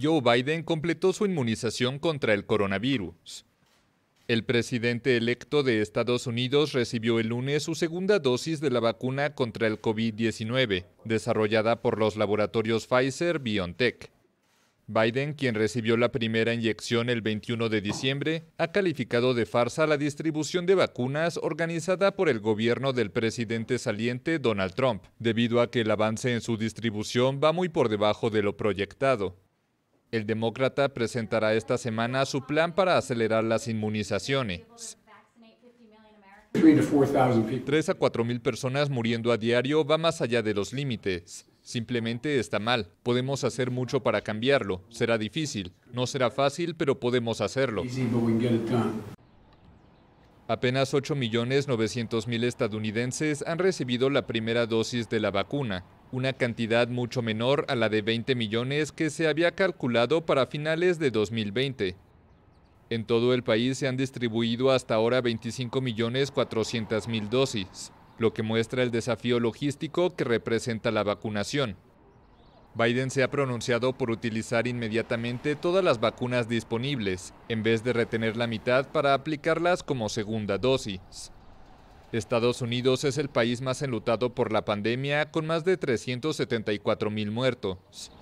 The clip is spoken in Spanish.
Joe Biden completó su inmunización contra el coronavirus. El presidente electo de Estados Unidos recibió el lunes su segunda dosis de la vacuna contra el COVID-19, desarrollada por los laboratorios Pfizer BioNTech. Biden, quien recibió la primera inyección el 21 de diciembre, ha calificado de farsa la distribución de vacunas organizada por el gobierno del presidente saliente Donald Trump, debido a que el avance en su distribución va muy por debajo de lo proyectado. El demócrata presentará esta semana su plan para acelerar las inmunizaciones. Tres a 4 mil personas muriendo a diario va más allá de los límites. Simplemente está mal. Podemos hacer mucho para cambiarlo. Será difícil. No será fácil, pero podemos hacerlo. Apenas 8.900.000 estadounidenses han recibido la primera dosis de la vacuna, una cantidad mucho menor a la de 20 millones que se había calculado para finales de 2020. En todo el país se han distribuido hasta ahora 25.400.000 dosis lo que muestra el desafío logístico que representa la vacunación. Biden se ha pronunciado por utilizar inmediatamente todas las vacunas disponibles, en vez de retener la mitad para aplicarlas como segunda dosis. Estados Unidos es el país más enlutado por la pandemia, con más de 374 mil muertos.